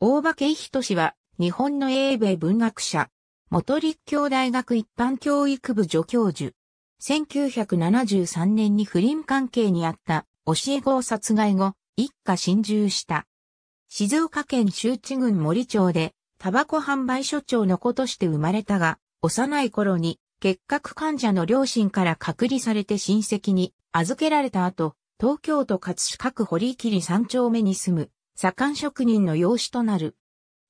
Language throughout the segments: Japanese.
大場慶氏は、日本の英米文学者、元立教大学一般教育部助教授。1973年に不倫関係にあった教え子を殺害後、一家侵入した。静岡県周知郡森町で、タバコ販売所長の子として生まれたが、幼い頃に、結核患者の両親から隔離されて親戚に預けられた後、東京都葛飾区堀切三丁目に住む左官職人の養子となる。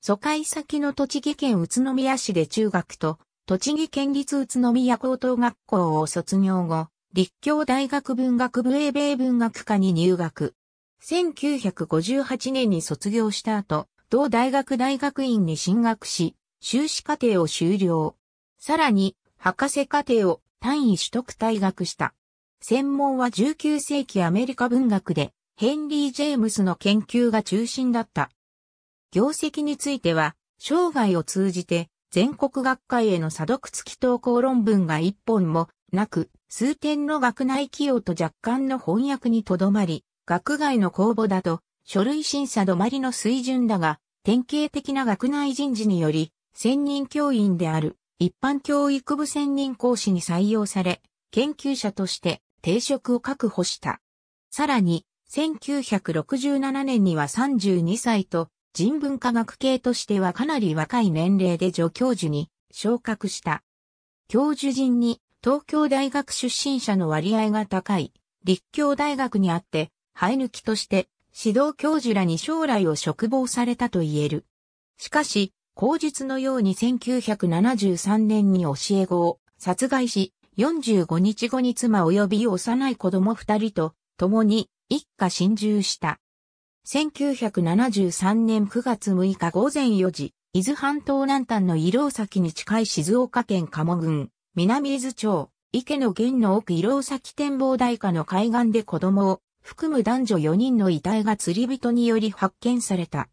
疎開先の栃木県宇都宮市で中学と、栃木県立宇都宮高等学校を卒業後、立教大学文学部英米文学科に入学。1958年に卒業した後、同大学大学院に進学し、修士課程を修了。さらに、博士課程を単位取得退学した。専門は19世紀アメリカ文学で、ヘンリー・ジェームスの研究が中心だった。業績については、生涯を通じて全国学会への査読付き投稿論文が一本もなく、数点の学内起用と若干の翻訳にとどまり、学外の公募だと、書類審査止まりの水準だが、典型的な学内人事により、専任教員である一般教育部専任講師に採用され、研究者として定職を確保した。さらに、1967年には32歳と人文科学系としてはかなり若い年齢で助教授に昇格した。教授陣に東京大学出身者の割合が高い立教大学にあって生え抜きとして指導教授らに将来を嘱望されたと言える。しかし、口述のように1973年に教え子を殺害し、45日後に妻及び幼い子供二人と共に一家心中した。1973年9月6日午前4時、伊豆半島南端の伊老崎に近い静岡県鴨郡、南伊豆町、池の県の奥伊老崎展望台下の海岸で子供を含む男女4人の遺体が釣り人により発見された。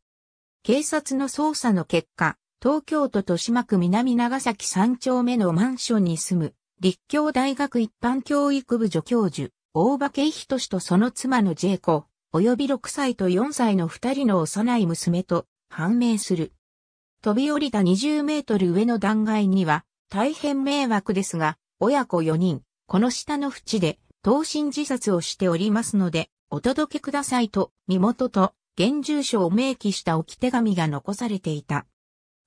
警察の捜査の結果、東京都豊島区南長崎3丁目のマンションに住む、立教大学一般教育部助教授、大場一人とその妻のジェイコ、及び6歳と4歳の2人の幼い娘と判明する。飛び降りた20メートル上の断崖には大変迷惑ですが、親子4人、この下の淵で等身自殺をしておりますので、お届けくださいと、身元と、現住所を明記した置き手紙が残されていた。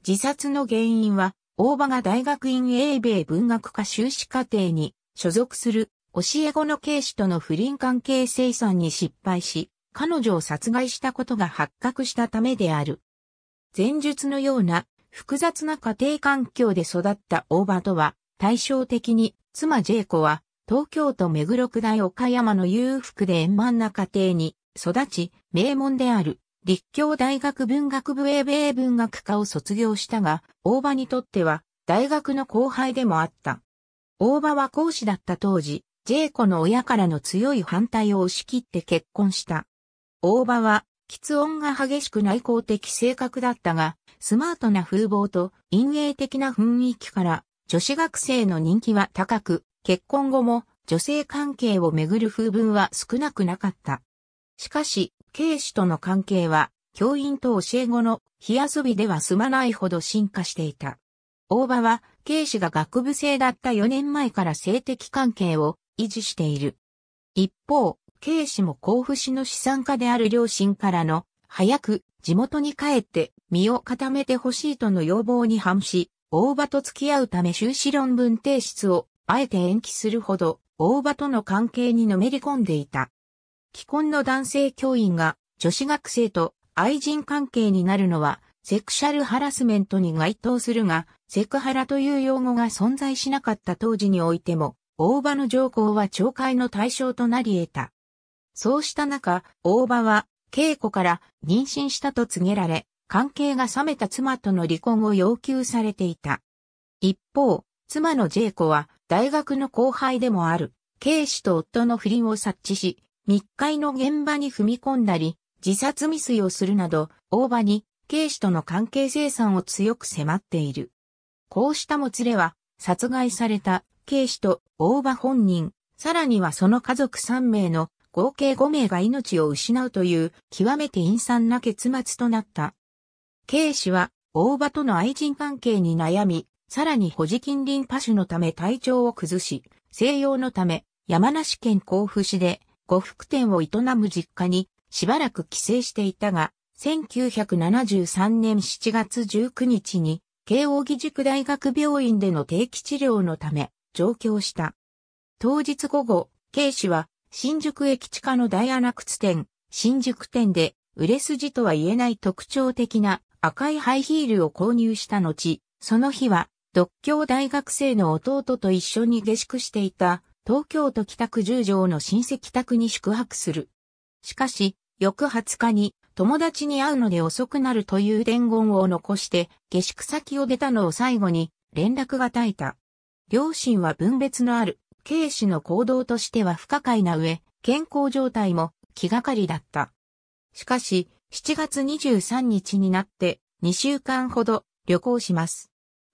自殺の原因は、大場が大学院英米文学科修士課程に所属する教え子の K 視との不倫関係生産に失敗し、彼女を殺害したことが発覚したためである。前述のような複雑な家庭環境で育った大場とは対照的に妻ジェイコは東京都目黒区大岡山の裕福で円満な家庭に育ち名門である立教大学文学部英米文学科を卒業したが大場にとっては大学の後輩でもあった。大場は講師だった当時ジェイコの親からの強い反対を押し切って結婚した。大場は、喫音が激しく内向的性格だったが、スマートな風貌と陰影的な雰囲気から、女子学生の人気は高く、結婚後も女性関係をめぐる風文は少なくなかった。しかし、警視との関係は、教員と教え子の火遊びでは済まないほど進化していた。大場は、警視が学部生だった4年前から性的関係を維持している。一方、慶氏も甲府市の資産家である両親からの、早く地元に帰って身を固めてほしいとの要望に反し、大場と付き合うため修士論文提出をあえて延期するほど、大場との関係にのめり込んでいた。既婚の男性教員が女子学生と愛人関係になるのは、セクシャルハラスメントに該当するが、セクハラという用語が存在しなかった当時においても、大場の上皇は懲戒の対象となり得た。そうした中、大場は、稽古から妊娠したと告げられ、関係が冷めた妻との離婚を要求されていた。一方、妻のジェイコは、大学の後輩でもある、警視と夫の不倫を察知し、密会の現場に踏み込んだり、自殺未遂をするなど、大場に、警視との関係生産を強く迫っている。こうしたもつれは、殺害された慶氏と大場本人、さらにはその家族3名の合計5名が命を失うという極めて陰惨な結末となった。警氏は大場との愛人関係に悩み、さらに保持近隣パ種のため体調を崩し、西洋のため山梨県甲府市で呉服店を営む実家にしばらく帰省していたが、1973年7月19日に慶應義塾大学病院での定期治療のため上京した。当日午後、イ氏は新宿駅地下のダイアナ靴店、新宿店で売れ筋とは言えない特徴的な赤いハイヒールを購入した後、その日は、独協大学生の弟と一緒に下宿していた、東京都北区十条の親戚宅に宿泊する。しかし、翌20日に友達に会うので遅くなるという伝言を残して、下宿先を出たのを最後に連絡が絶えた。両親は分別のある、軽視の行動としては不可解な上、健康状態も気がかりだった。しかし、7月23日になって2週間ほど旅行します。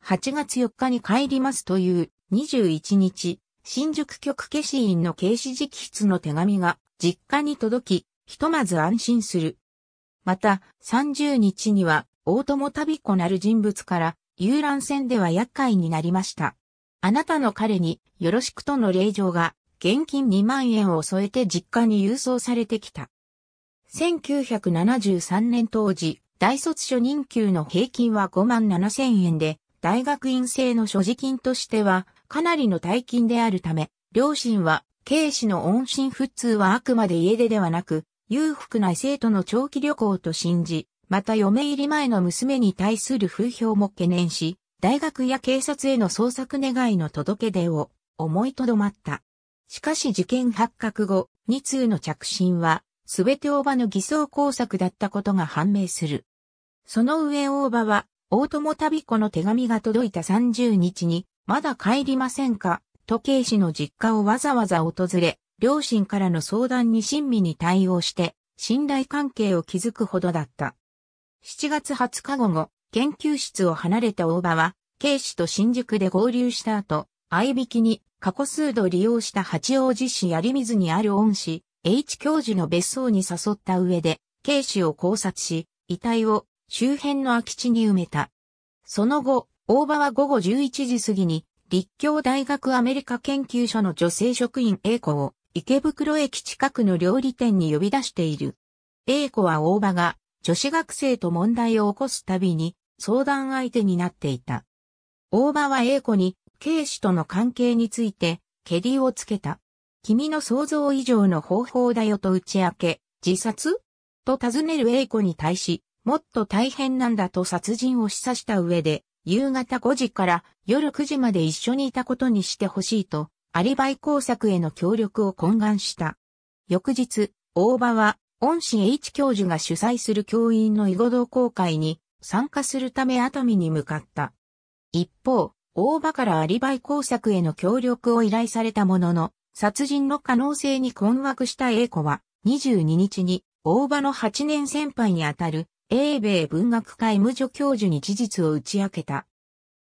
8月4日に帰りますという21日、新宿局消し院の警視直筆の手紙が実家に届き、ひとまず安心する。また、30日には大友旅子なる人物から遊覧船では厄介になりました。あなたの彼によろしくとの令状が現金2万円を添えて実家に郵送されてきた。1973年当時、大卒初任給の平均は5万7千円で、大学院生の所持金としてはかなりの大金であるため、両親は、軽視の音信普通はあくまで家出ではなく、裕福な生徒の長期旅行と信じ、また嫁入り前の娘に対する風評も懸念し、大学や警察への捜索願いの届け出を思いとどまった。しかし事件発覚後、2通の着信は、すべて大場の偽装工作だったことが判明する。その上大場は、大友旅子の手紙が届いた30日に、まだ帰りませんか、と警視の実家をわざわざ訪れ、両親からの相談に親身に対応して、信頼関係を築くほどだった。7月20日午後、研究室を離れた大場は、警視と新宿で合流した後、合いきに過去数度利用した八王子市有水にある恩師、H 教授の別荘に誘った上で、警視を考察し、遺体を周辺の空き地に埋めた。その後、大場は午後11時過ぎに、立教大学アメリカ研究所の女性職員 A 子を池袋駅近くの料理店に呼び出している。A 子は大場が女子学生と問題を起こすたびに相談相手になっていた。大場は英子に、警視との関係について、ケィをつけた。君の想像以上の方法だよと打ち明け、自殺と尋ねる英子に対し、もっと大変なんだと殺人を示唆した上で、夕方5時から夜9時まで一緒にいたことにしてほしいと、アリバイ工作への協力を懇願した。翌日、大場は、恩師 H 教授が主催する教員の囲碁同好会に参加するため熱海に向かった。一方、大場からアリバイ工作への協力を依頼されたものの、殺人の可能性に困惑した英子は、22日に大場の8年先輩にあたる英米文学会無助教授に事実を打ち明けた。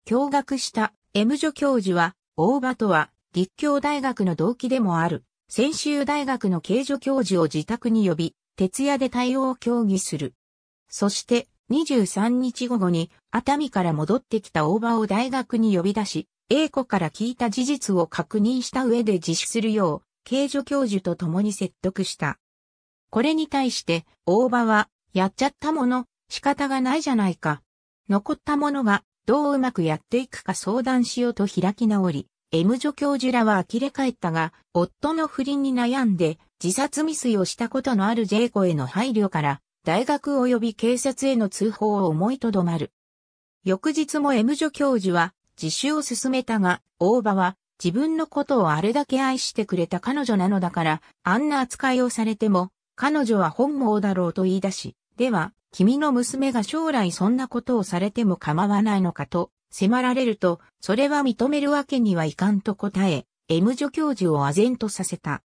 驚愕した M 助教授は、大場とは立教大学の同期でもある、専修大学の刑助教授を自宅に呼び、徹夜で対応を協議する。そして、23日午後に熱海から戻ってきた大場を大学に呼び出し、英子から聞いた事実を確認した上で自首するよう、刑助教授と共に説得した。これに対して、大場は、やっちゃったもの、仕方がないじゃないか。残ったものが、どううまくやっていくか相談しようと開き直り、M 助教授らは呆れ返ったが、夫の不倫に悩んで、自殺未遂をしたことのある J 子への配慮から、大学及び警察への通報を思いとどまる。翌日も M 女教授は自首を進めたが、大場は自分のことをあれだけ愛してくれた彼女なのだから、あんな扱いをされても、彼女は本望だろうと言い出し、では、君の娘が将来そんなことをされても構わないのかと迫られると、それは認めるわけにはいかんと答え、M 女教授を唖然とさせた。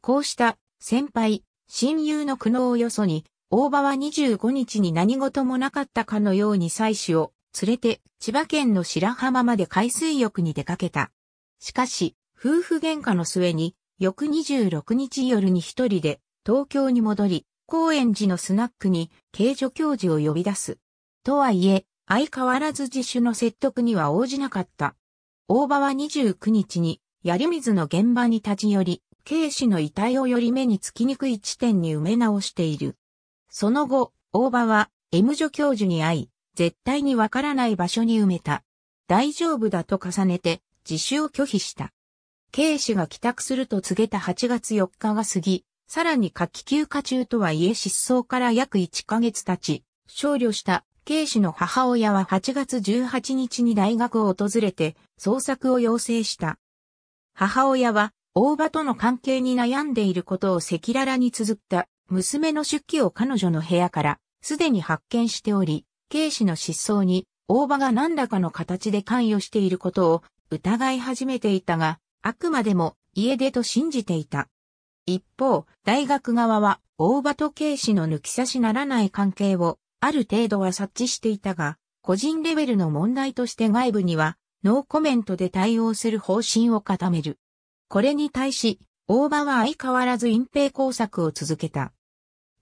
こうした先輩、親友の苦悩をよそに、大場は25日に何事もなかったかのように採取を連れて千葉県の白浜まで海水浴に出かけた。しかし、夫婦喧嘩の末に、翌26日夜に一人で東京に戻り、高円寺のスナックに刑助教授を呼び出す。とはいえ、相変わらず自主の説得には応じなかった。大場は29日に、槍水の現場に立ち寄り、警視の遺体をより目につきにくい地点に埋め直している。その後、大場は M 女教授に会い、絶対にわからない場所に埋めた。大丈夫だと重ねて、自首を拒否した。K 氏が帰宅すると告げた8月4日が過ぎ、さらに夏季休暇中とはいえ失踪から約1ヶ月経ち、少利した K 氏の母親は8月18日に大学を訪れて捜索を要請した。母親は大場との関係に悩んでいることを赤裸々に綴った娘の出記を彼女の部屋からすでに発見しており、警視の失踪に大場が何らかの形で関与していることを疑い始めていたが、あくまでも家出と信じていた。一方、大学側は大場と警視の抜き差しならない関係をある程度は察知していたが、個人レベルの問題として外部にはノーコメントで対応する方針を固める。これに対し、大場は相変わらず隠蔽工作を続けた。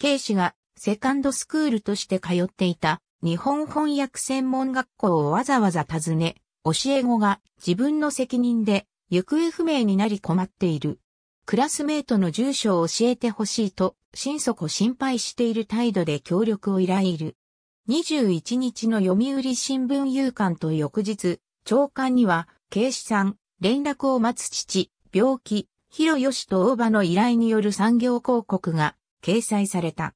イ氏がセカンドスクールとして通っていた日本翻訳専門学校をわざわざ訪ね、教え子が自分の責任で行方不明になり困っている。クラスメートの住所を教えてほしいと心底心配している態度で協力を依頼いる。21日の読売新聞夕刊と翌日、長官には、警視さん、連絡を待つ父、病気、広義と大場の依頼による産業広告が掲載された。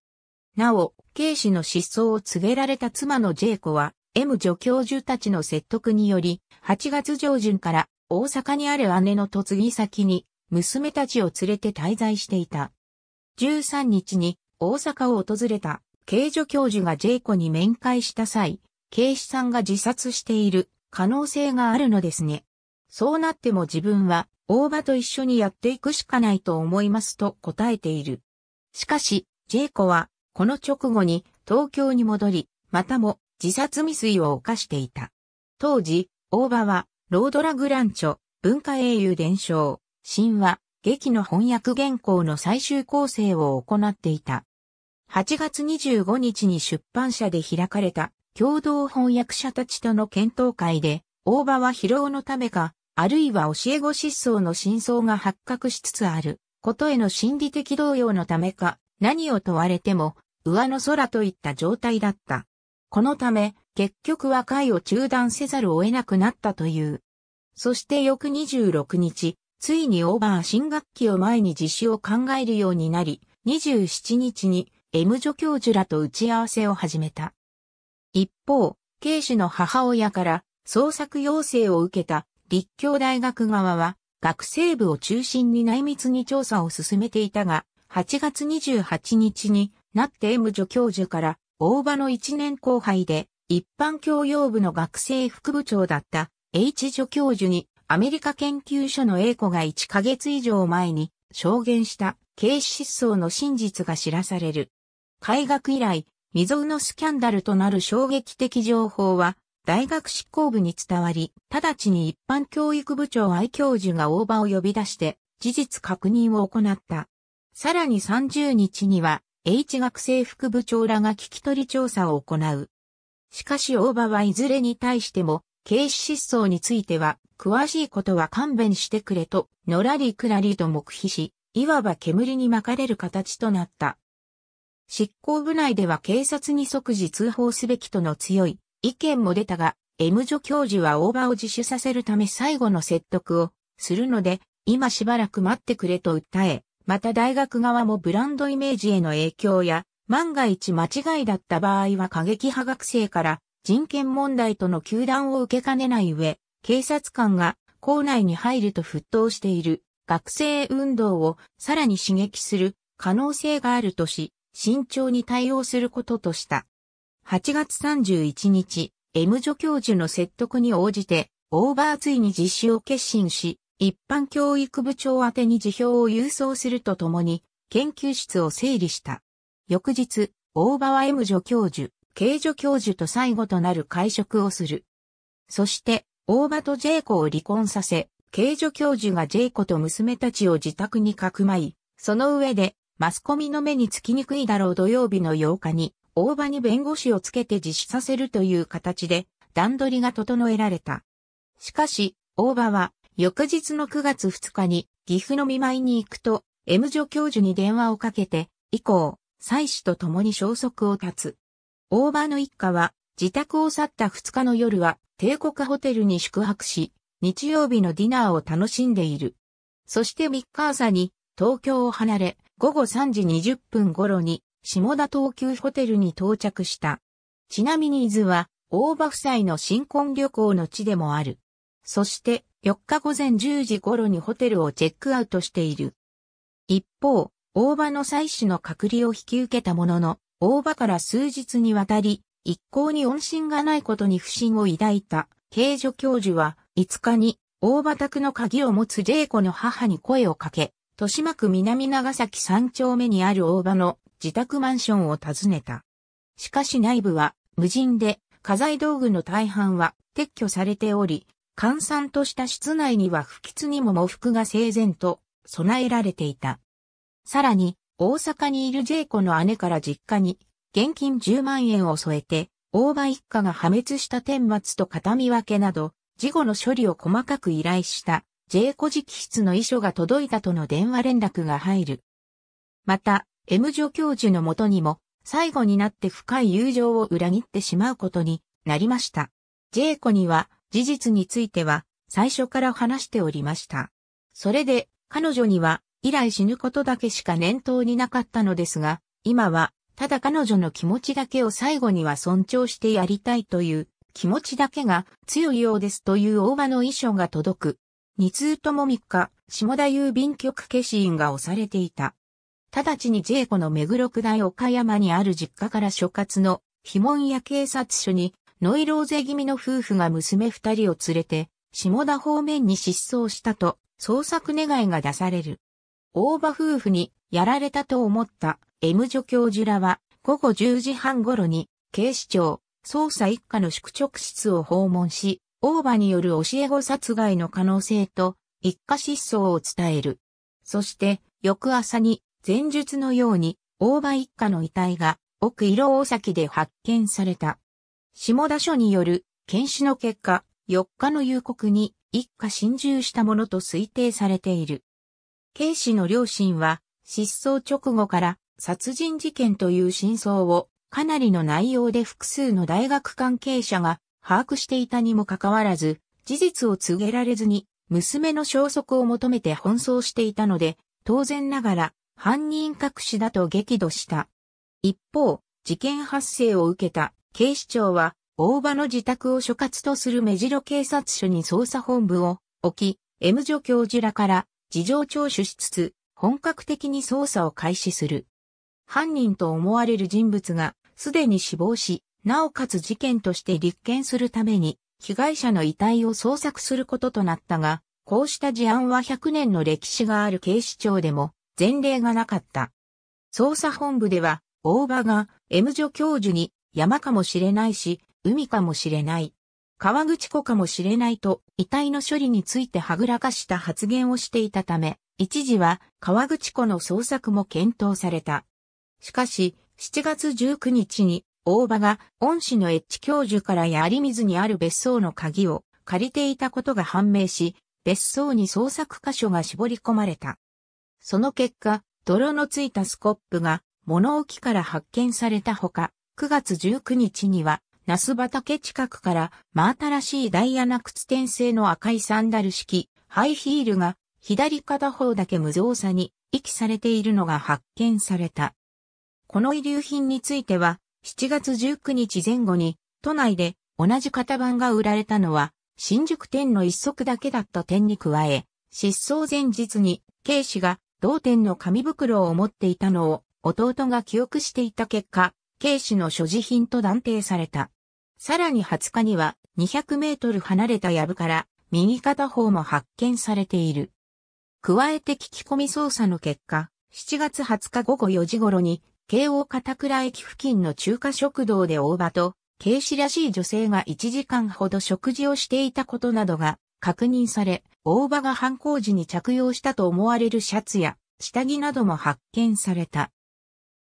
なお、イ氏の失踪を告げられた妻のジェイコは、M 助教授たちの説得により、8月上旬から大阪にある姉の嫁ぎ先に娘たちを連れて滞在していた。13日に大阪を訪れた K 助教授がジェイコに面会した際、警視さんが自殺している可能性があるのですね。そうなっても自分は大場と一緒にやっていくしかないと思いますと答えている。しかし、ジェイコは、この直後に東京に戻り、またも自殺未遂を犯していた。当時、大場は、ロードラグランチョ、文化英雄伝承、神話、劇の翻訳原稿の最終構成を行っていた。8月25日に出版社で開かれた共同翻訳者たちとの検討会で、大場は疲労のためか、あるいは教え子失踪の真相が発覚しつつある。ことへの心理的動揺のためか、何を問われても、上の空といった状態だった。このため、結局は会を中断せざるを得なくなったという。そして翌26日、ついにオーバー新学期を前に実施を考えるようになり、27日に M 助教授らと打ち合わせを始めた。一方、K 氏の母親から創作要請を受けた立教大学側は、学生部を中心に内密に調査を進めていたが、8月28日になって M 助教授から大場の1年後輩で一般教養部の学生副部長だった H 助教授にアメリカ研究所の A 子が1ヶ月以上前に証言した警視失踪の真実が知らされる。開学以来、未曾有のスキャンダルとなる衝撃的情報は大学執行部に伝わり、直ちに一般教育部長愛教授が大場を呼び出して、事実確認を行った。さらに30日には、H 学生副部長らが聞き取り調査を行う。しかし大場はいずれに対しても、警視失踪については、詳しいことは勘弁してくれと、のらりくらりと黙秘し、いわば煙に巻かれる形となった。執行部内では警察に即時通報すべきとの強い意見も出たが、M 女教授は大場を自首させるため最後の説得をするので、今しばらく待ってくれと訴え、また大学側もブランドイメージへの影響や、万が一間違いだった場合は過激派学生から人権問題との球団を受けかねない上、警察官が校内に入ると沸騰している学生運動をさらに刺激する可能性があるとし、慎重に対応することとした。8月31日、M 女教授の説得に応じて、オーバーついに実施を決心し、一般教育部長宛てに辞表を郵送するとともに、研究室を整理した。翌日、大場は M 助教授、K 助教授と最後となる会食をする。そして、大場と J 子を離婚させ、K 助教授が J 子と娘たちを自宅にかくまい、その上で、マスコミの目につきにくいだろう土曜日の8日に、大場に弁護士をつけて実施させるという形で段取りが整えられた。しかし、大場は翌日の9月2日に岐阜の見舞いに行くと、M 女教授に電話をかけて、以降、妻子と共に消息を絶つ。大場の一家は、自宅を去った2日の夜は、帝国ホテルに宿泊し、日曜日のディナーを楽しんでいる。そして3日朝に、東京を離れ、午後3時20分頃に、下田東急ホテルに到着した。ちなみに伊豆は、大場夫妻の新婚旅行の地でもある。そして、4日午前10時頃にホテルをチェックアウトしている。一方、大場の妻子の隔離を引き受けたものの、大場から数日にわたり、一向に音信がないことに不信を抱いた、刑女教授は、5日に、大場宅の鍵を持つジェイコの母に声をかけ、豊島区南長崎3丁目にある大場の自宅マンションを訪ねた。しかし内部は無人で、家財道具の大半は撤去されており、閑散とした室内には不吉にも喪服が整然と備えられていた。さらに、大阪にいるジェイコの姉から実家に、現金10万円を添えて、大場一家が破滅した天末と片見分けなど、事後の処理を細かく依頼した、ジェイコ直筆の遺書が届いたとの電話連絡が入る。また、M 助教授のもとにも、最後になって深い友情を裏切ってしまうことになりました。J 子には、事実については、最初から話しておりました。それで、彼女には、以来死ぬことだけしか念頭になかったのですが、今は、ただ彼女の気持ちだけを最後には尊重してやりたいという、気持ちだけが強いようですという大場の遺書が届く。二通とも三日、下田郵便局消印が押されていた。直ちにジェイコの目黒区大岡山にある実家から所轄の、非問や警察署に、ノイローゼ気味の夫婦が娘二人を連れて、下田方面に失踪したと、捜索願いが出される。大場夫婦にやられたと思った M 女教授らは午後10時半頃に警視庁捜査一課の宿直室を訪問し、大場による教え子殺害の可能性と一家失踪を伝える。そして翌朝に前述のように、大場一家の遺体が、奥色大崎で発見された。下田署による検視の結果、4日の夕刻に一家侵入したものと推定されている。警視の両親は失踪直後から殺人事件という真相をかなりの内容で複数の大学関係者が把握していたにもかかわらず、事実を告げられずに娘の消息を求めて奔走していたので、当然ながら犯人隠しだと激怒した。一方、事件発生を受けた警視庁は、大場の自宅を所轄とする目白警察署に捜査本部を置き、M 女教授らから事情聴取しつつ、本格的に捜査を開始する。犯人と思われる人物がすでに死亡し、なおかつ事件として立件するために、被害者の遺体を捜索することとなったが、こうした事案は100年の歴史がある警視庁でも前例がなかった。捜査本部では、大場が M 女教授に山かもしれないし、海かもしれない。川口湖かもしれないと遺体の処理についてはぐらかした発言をしていたため、一時は川口湖の捜索も検討された。しかし、7月19日に大場が恩師のエッチ教授から槍水にある別荘の鍵を借りていたことが判明し、別荘に捜索箇所が絞り込まれた。その結果、泥のついたスコップが物置から発見されたほか、9月19日には、ナス畑近くから真新しいダイアナ靴店製の赤いサンダル式ハイヒールが左片方だけ無造作に遺棄されているのが発見された。この遺留品については7月19日前後に都内で同じ型番が売られたのは新宿店の一足だけだった点に加え、失踪前日に警視が同店の紙袋を持っていたのを弟が記憶していた結果、警視の所持品と断定された。さらに20日には200メートル離れた藪から右片方も発見されている。加えて聞き込み捜査の結果、7月20日午後4時頃に、京王片倉駅付近の中華食堂で大場と、警視らしい女性が1時間ほど食事をしていたことなどが確認され、大場が犯行時に着用したと思われるシャツや下着なども発見された。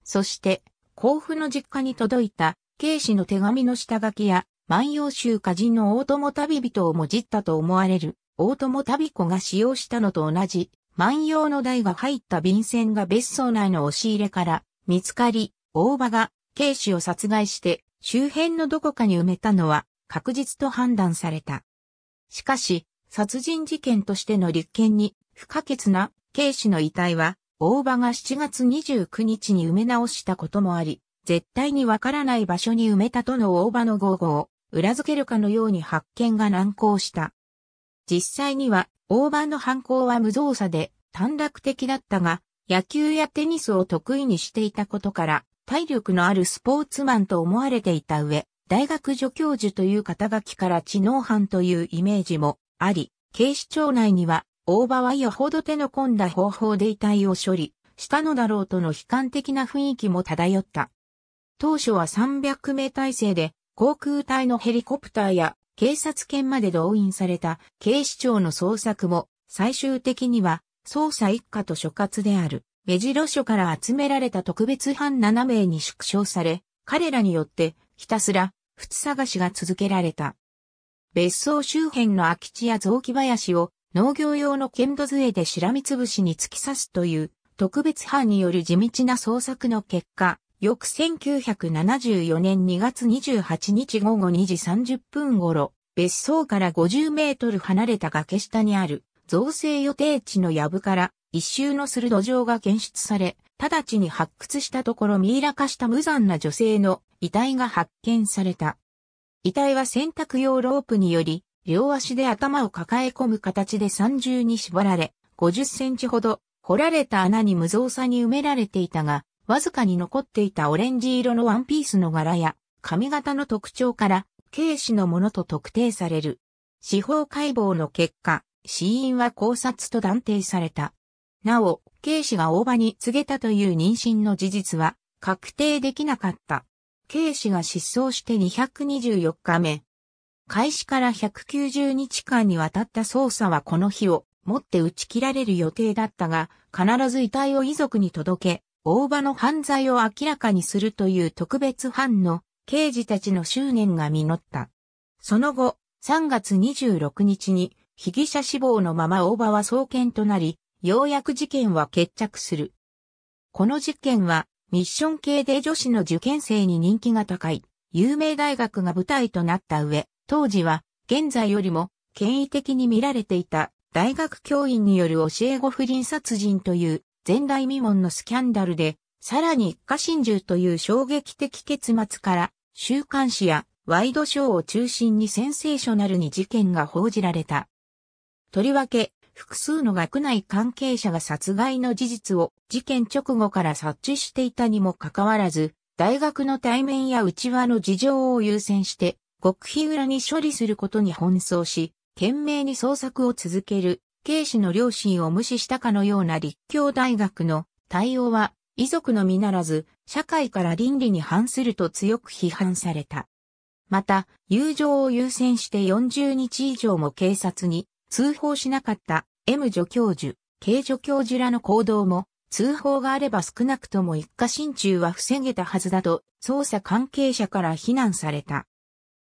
そして、甲府の実家に届いた、警視の手紙の下書きや、万葉集歌人の大友旅人をもじったと思われる、大友旅子が使用したのと同じ、万葉の台が入った便箋が別荘内の押し入れから見つかり、大場が警視を殺害して周辺のどこかに埋めたのは確実と判断された。しかし、殺人事件としての立件に不可欠な警視の遺体は、大場が7月29日に埋め直したこともあり、絶対にわからない場所に埋めたとの大場の豪語を裏付けるかのように発見が難航した。実際には、大場の犯行は無造作で短絡的だったが、野球やテニスを得意にしていたことから、体力のあるスポーツマンと思われていた上、大学助教授という肩書きから知能犯というイメージもあり、警視庁内には、大場はよほど手の込んだ方法で遺体を処理したのだろうとの悲観的な雰囲気も漂った。当初は300名体制で航空隊のヘリコプターや警察犬まで動員された警視庁の捜索も最終的には捜査一課と所轄である目白署から集められた特別班7名に縮小され彼らによってひたすら靴探しが続けられた。別荘周辺の空き地や雑木林を農業用の剣土杖でしらみつぶしに突き刺すという特別班による地道な捜索の結果、翌1974年2月28日午後2時30分頃、別荘から50メートル離れた崖下にある造成予定地の藪から一周のする土壌が検出され、直ちに発掘したところミイラ化した無残な女性の遺体が発見された。遺体は洗濯用ロープにより、両足で頭を抱え込む形で三重に縛られ、50センチほど掘られた穴に無造作に埋められていたが、わずかに残っていたオレンジ色のワンピースの柄や髪型の特徴から、軽視のものと特定される。司法解剖の結果、死因は考察と断定された。なお、軽視が大場に告げたという妊娠の事実は確定できなかった。慶氏が失踪して224日目。開始から190日間にわたった捜査はこの日をもって打ち切られる予定だったが、必ず遺体を遺族に届け、大場の犯罪を明らかにするという特別犯の刑事たちの執念が実った。その後、3月26日に被疑者死亡のまま大場は送検となり、ようやく事件は決着する。この事件はミッション系で女子の受験生に人気が高い、有名大学が舞台となった上、当時は現在よりも権威的に見られていた大学教員による教え子不倫殺人という前代未聞のスキャンダルで、さらに一家心中という衝撃的結末から週刊誌やワイドショーを中心にセンセーショナルに事件が報じられた。とりわけ、複数の学内関係者が殺害の事実を事件直後から察知していたにもかかわらず、大学の対面や内輪の事情を優先して、極秘裏に処理することに奔走し、懸命に捜索を続ける、警視の両親を無視したかのような立教大学の対応は、遺族のみならず、社会から倫理に反すると強く批判された。また、友情を優先して40日以上も警察に通報しなかった M 助教授、K 助教授らの行動も通報があれば少なくとも一家心中は防げたはずだと、捜査関係者から非難された。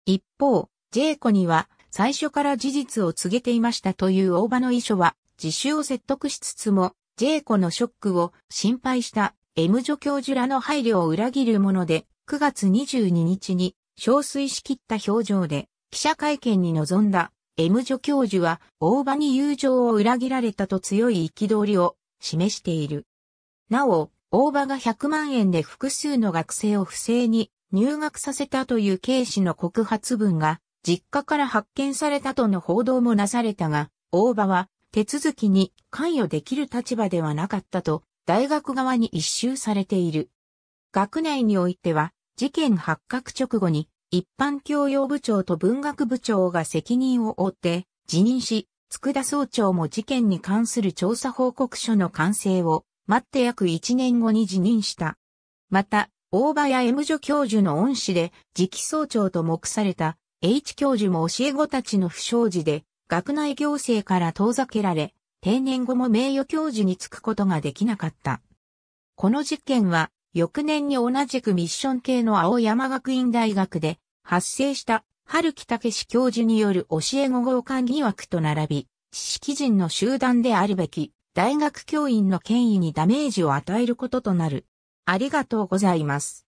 一方、ジェイコには、最初から事実を告げていましたという大場の遺書は、自首を説得しつつも、ジェイコのショックを心配した M 女教授らの配慮を裏切るもので、9月22日に、憔悴しきった表情で、記者会見に臨んだ M 女教授は、大場に友情を裏切られたと強い憤りを示している。なお、大場が100万円で複数の学生を不正に入学させたという警視の告発文が実家から発見されたとの報道もなされたが、大場は手続きに関与できる立場ではなかったと大学側に一周されている。学内においては事件発覚直後に一般教養部長と文学部長が責任を負って辞任し、田総長も事件に関する調査報告書の完成を待って約1年後に辞任した。また、大場や M 女教授の恩師で、次期総長と目された H 教授も教え子たちの不祥事で、学内行政から遠ざけられ、定年後も名誉教授に就くことができなかった。この事件は、翌年に同じくミッション系の青山学院大学で発生した春木武史教授による教え子合姦疑惑と並び、知識人の集団であるべき大学教員の権威にダメージを与えることとなる。ありがとうございます。